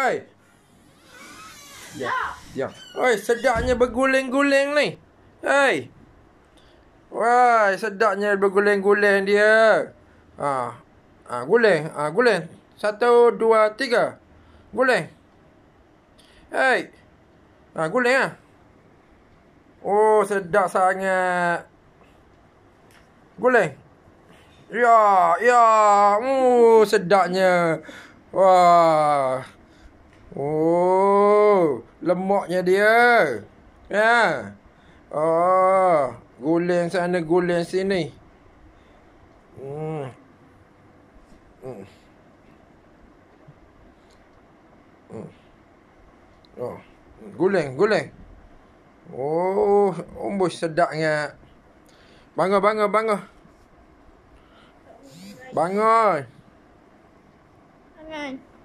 Oi. Ya. Ya. Oi, sedaknya berguling-guling ni. Oi. Wah, sedaknya berguling-guling dia. Ha. Ha, guling. Ha, guling. Satu, dua, tiga. Guling. Hei. Ha, guling lah. Oh, sedap sangat. Guling. Ya, ya. Oh, sedapnya. Wah. Oh, lemaknya dia. Ya. Oh, guling sana guling sini. Hmm. Hmm. hmm. Oh, guling guling. Oh, umbus sedapnya. Bangga bangga bangga. Bangun. Bangun.